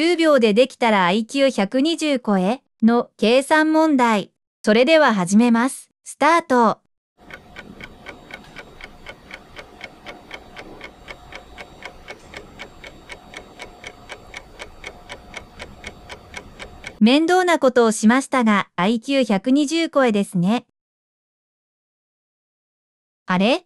10秒でできたら IQ120 超えの計算問題。それでは始めます。スタート。面倒なことをしましたが IQ120 超えですね。あれ